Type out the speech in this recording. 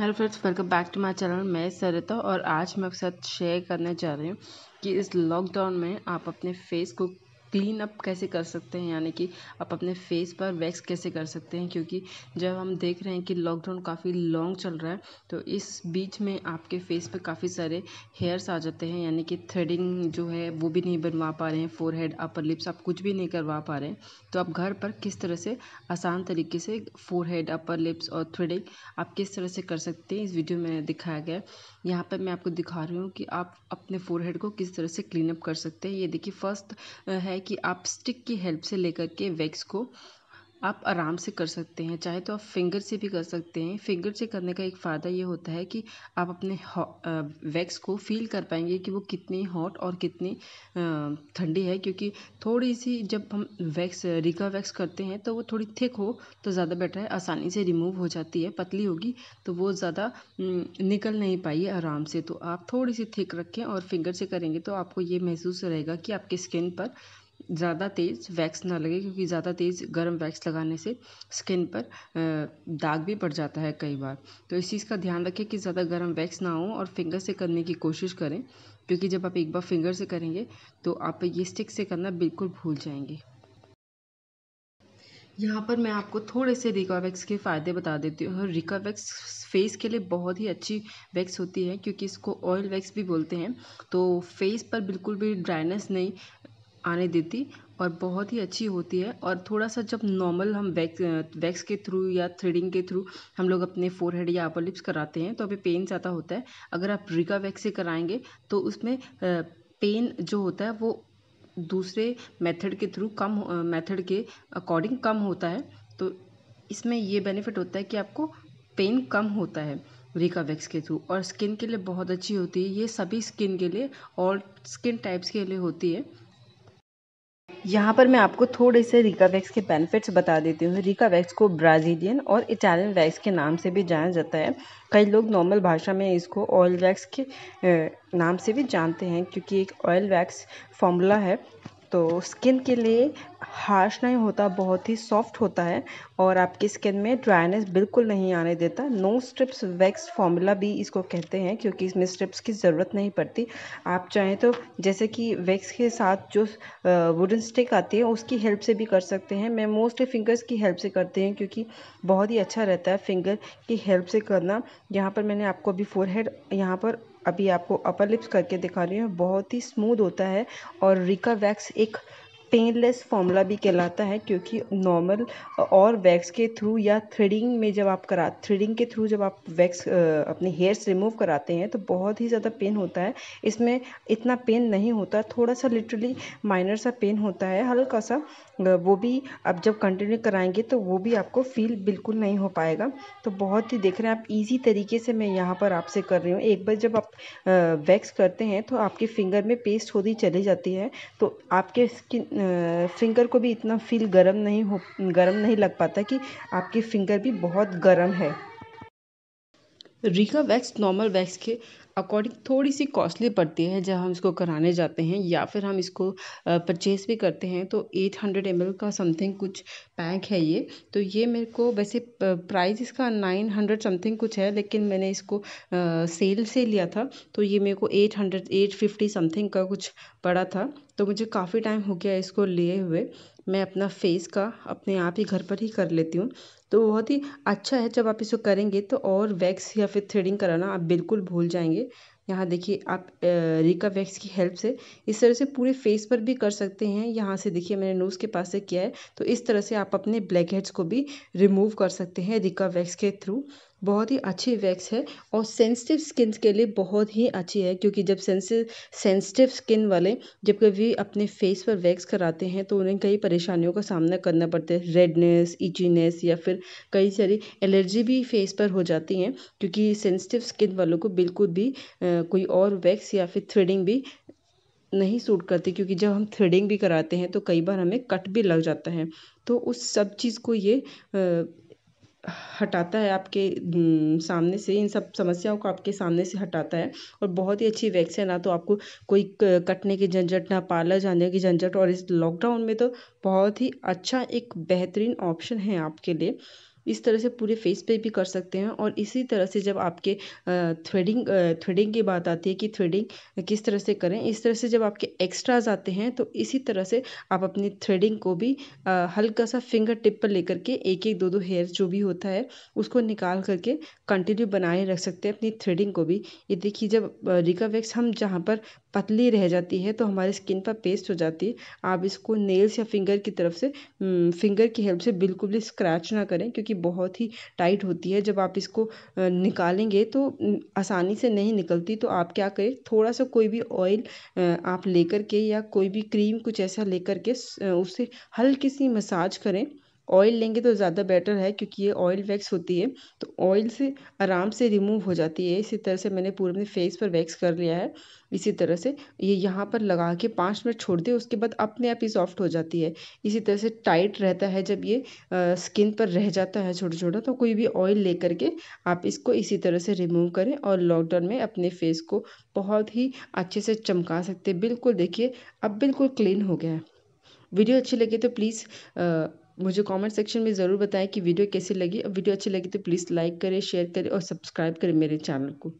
hello friends welcome back to my channel मैं सरिता और आज मैं आपके साथ शेयर करने जा रही हूँ कि इस लॉकडाउन में आप अपने फेस को क्लीन अप कैसे कर सकते हैं यानी कि आप अपने फेस पर वैक्स कैसे कर सकते हैं क्योंकि जब हम देख रहे हैं कि लॉकडाउन काफ़ी लॉन्ग चल रहा है तो इस बीच में आपके फेस पर काफ़ी सारे हेयर्स आ जाते हैं यानी कि थ्रेडिंग जो है वो भी नहीं बनवा पा रहे हैं फोरहेड अपर लिप्स आप कुछ भी नहीं करवा पा रहे हैं तो आप घर पर किस तरह से आसान तरीके से फोरहेड अपर लिप्स और थ्रेडिंग आप किस तरह से कर सकते हैं इस वीडियो में दिखाया गया यहाँ पर मैं आपको दिखा रही हूँ कि आप अपने फोरहेड को किस तरह से क्लीन अप कर सकते हैं ये देखिए फर्स्ट है है कि आप स्टिक की हेल्प से लेकर के वैक्स को आप आराम से कर सकते हैं चाहे तो आप फिंगर से भी कर सकते हैं फिंगर से करने का एक फ़ायदा ये होता है कि आप अपने वैक्स को फील कर पाएंगे कि वो कितनी हॉट और कितनी ठंडी है क्योंकि थोड़ी सी जब हम वैक्स रिका वैक्स करते हैं तो वो थोड़ी थिक हो तो ज़्यादा बेटर है आसानी से रिमूव हो जाती है पतली होगी तो वो ज़्यादा निकल नहीं पाई आराम से तो आप थोड़ी सी थिक रखें और फिंगर से करेंगे तो आपको ये महसूस रहेगा कि आपकी स्किन पर ज़्यादा तेज़ वैक्स ना लगे क्योंकि ज़्यादा तेज़ गर्म वैक्स लगाने से स्किन पर दाग भी पड़ जाता है कई बार तो इस चीज़ का ध्यान रखें कि ज़्यादा गर्म वैक्स ना हो और फिंगर से करने की कोशिश करें क्योंकि जब आप एक बार फिंगर से करेंगे तो आप ये स्टिक से करना बिल्कुल भूल जाएंगे यहाँ पर मैं आपको थोड़े से रिकावैक्स के फ़ायदे बता देती हूँ रिकावैक्स फेस के लिए बहुत ही अच्छी वैक्स होती है क्योंकि इसको ऑयल वैक्स भी बोलते हैं तो फेस पर बिल्कुल भी ड्राइनेस नहीं आने देती और बहुत ही अच्छी होती है और थोड़ा सा जब नॉर्मल हम वैक्स वैक्स के थ्रू या थ्रेडिंग के थ्रू हम लोग अपने फोरहेड या अपर लिप्स कराते हैं तो अभी पेन ज़्यादा होता है अगर आप रिका वैक्स से कराएंगे तो उसमें पेन जो होता है वो दूसरे मेथड के थ्रू कम मेथड के अकॉर्डिंग कम होता है तो इसमें ये बेनिफिट होता है कि आपको पेन कम होता है रिकावैक्स के थ्रू और स्किन के लिए बहुत अच्छी होती है ये सभी स्किन के लिए और स्किन टाइप्स के लिए होती है यहाँ पर मैं आपको थोड़े से रिकावैक्स के बेनिफिट्स बता देती हूँ रिकावैक्स को ब्राज़ीलियन और इटालियन वैक्स के नाम से भी जाना जाता है कई लोग नॉर्मल भाषा में इसको ऑयल वैक्स के नाम से भी जानते हैं क्योंकि एक ऑयल वैक्स फॉर्मूला है तो स्किन के लिए हार्श नहीं होता बहुत ही सॉफ्ट होता है और आपकी स्किन में ड्राइनेस बिल्कुल नहीं आने देता नो स्ट्रिप्स वैक्स फॉर्मूला भी इसको कहते हैं क्योंकि इसमें स्ट्रिप्स की ज़रूरत नहीं पड़ती आप चाहें तो जैसे कि वैक्स के साथ जो वुडन स्टिक आती है उसकी हेल्प से भी कर सकते हैं मैं मोस्टली फिंगर्स की हेल्प से करती हूँ क्योंकि बहुत ही अच्छा रहता है फिंगर की हेल्प से करना यहाँ पर मैंने आपको अभी फोर हेड यहाँ पर अभी आपको अपर लिप्स करके दिखा रही हूँ बहुत ही स्मूद होता है और रिका वैक्स एक पेनलेस फॉर्मूला भी कहलाता है क्योंकि नॉर्मल और वैक्स के थ्रू या थ्रेडिंग में जब आप करा थ्रेडिंग के थ्रू जब आप वैक्स अपने हेयर्स रिमूव कराते हैं तो बहुत ही ज़्यादा पेन होता है इसमें इतना पेन नहीं होता थोड़ा सा लिटरली माइनर सा पेन होता है हल्का सा वो भी आप जब कंटिन्यू कराएंगे तो वो भी आपको फील बिल्कुल नहीं हो पाएगा तो बहुत ही देख रहे हैं आप इजी तरीके से मैं यहाँ पर आपसे कर रही हूँ एक बार जब आप वैक्स करते हैं तो आपके फिंगर में पेस्ट होती चली जाती है तो आपके स्किन फिंगर को भी इतना फील गर्म नहीं हो गर्म नहीं लग पाता कि आपकी फिंगर भी बहुत गर्म है रीका वैक्स नॉर्मल वैक्स के अकॉर्डिंग थोड़ी सी कॉस्टली पड़ती है जब हम इसको कराने जाते हैं या फिर हम इसको परचेज़ भी करते हैं तो एट हंड्रेड एम एल का समथिंग कुछ पैक है ये तो ये मेरे को वैसे प्राइस इसका नाइन हंड्रेड समथिंग कुछ है लेकिन मैंने इसको सेल से लिया था तो ये मेरे को eight hundred eight fifty something का कुछ पड़ा था तो मुझे काफ़ी टाइम हो गया इसको लिए हुए मैं अपना फेस का अपने आप ही घर पर ही कर लेती हूँ तो बहुत ही अच्छा है जब आप इसको करेंगे तो और वैक्स या फिर थ्रेडिंग कराना आप बिल्कुल भूल जाएंगे यहाँ देखिए आप रिका वैक्स की हेल्प से इस तरह से पूरे फेस पर भी कर सकते हैं यहाँ से देखिए मैंने नोज़ के पास से किया है तो इस तरह से आप अपने ब्लैक हेड्स को भी रिमूव कर सकते हैं रिका वैक्स के थ्रू बहुत ही अच्छी वैक्स है और सेंसिटिव स्किन के लिए बहुत ही अच्छी है क्योंकि जब सेंसि सेंसिटिव स्किन वाले जब कभी अपने फेस पर वैक्स कराते हैं तो उन्हें कई परेशानियों का सामना करना पड़ता है रेडनेस इचीनेस या फिर कई सारी एलर्जी भी फेस पर हो जाती हैं क्योंकि सेंसिटिव स्किन वालों को बिल्कुल भी कोई और वैक्स या फिर थ्रेडिंग भी नहीं सूट करती क्योंकि जब हम थ्रेडिंग भी कराते हैं तो कई बार हमें कट भी लग जाता है तो उस सब चीज़ को ये हटाता है आपके सामने से इन सब समस्याओं को आपके सामने से हटाता है और बहुत ही अच्छी वैक्सीन आ ना तो आपको कोई कटने की झंझट ना पार्लर जाने की झंझट और इस लॉकडाउन में तो बहुत ही अच्छा एक बेहतरीन ऑप्शन है आपके लिए इस तरह से पूरे फेस पे भी कर सकते हैं और इसी तरह से जब आपके थ्रेडिंग थ्रेडिंग की बात आती है कि थ्रेडिंग किस तरह से करें इस तरह से जब आपके एक्स्ट्राज आते हैं तो इसी तरह से आप अपनी थ्रेडिंग को भी हल्का सा फिंगर टिप पर लेकर के एक एक दो दो हेयर जो भी होता है उसको निकाल करके कंटिन्यू बनाए रख सकते हैं अपनी थ्रेडिंग को भी ये देखिए जब रिकावेक्स हम जहाँ पर पतली रह जाती है तो हमारे स्किन पर पेस्ट हो जाती है आप इसको नेल्स या फिंगर की तरफ से फिंगर की हेल्प से बिल्कुल भी स्क्रैच ना करें क्योंकि कि बहुत ही टाइट होती है जब आप इसको निकालेंगे तो आसानी से नहीं निकलती तो आप क्या करें थोड़ा सा कोई भी ऑयल आप लेकर के या कोई भी क्रीम कुछ ऐसा लेकर के उसे हल्की सी मसाज करें ऑयल लेंगे तो ज़्यादा बेटर है क्योंकि ये ऑयल वैक्स होती है तो ऑयल से आराम से रिमूव हो जाती है इसी तरह से मैंने पूरे अपने फेस पर वैक्स कर लिया है इसी तरह से ये यहाँ पर लगा के पाँच मिनट छोड़ दे उसके बाद अपने आप ही सॉफ्ट हो जाती है इसी तरह से टाइट रहता है जब ये आ, स्किन पर रह जाता है छोटा छोटा तो कोई भी ऑयल ले करके आप इसको इसी तरह से रिमूव करें और लॉकडाउन में अपने फेस को बहुत ही अच्छे से चमका सकते बिल्कुल देखिए अब बिल्कुल क्लीन हो गया है वीडियो अच्छी लगी तो प्लीज़ मुझे कमेंट सेक्शन में ज़रूर बताएं कि वीडियो कैसी लगी और वीडियो अच्छी लगी तो प्लीज़ लाइक करें शेयर करें और सब्सक्राइब करें मेरे चैनल को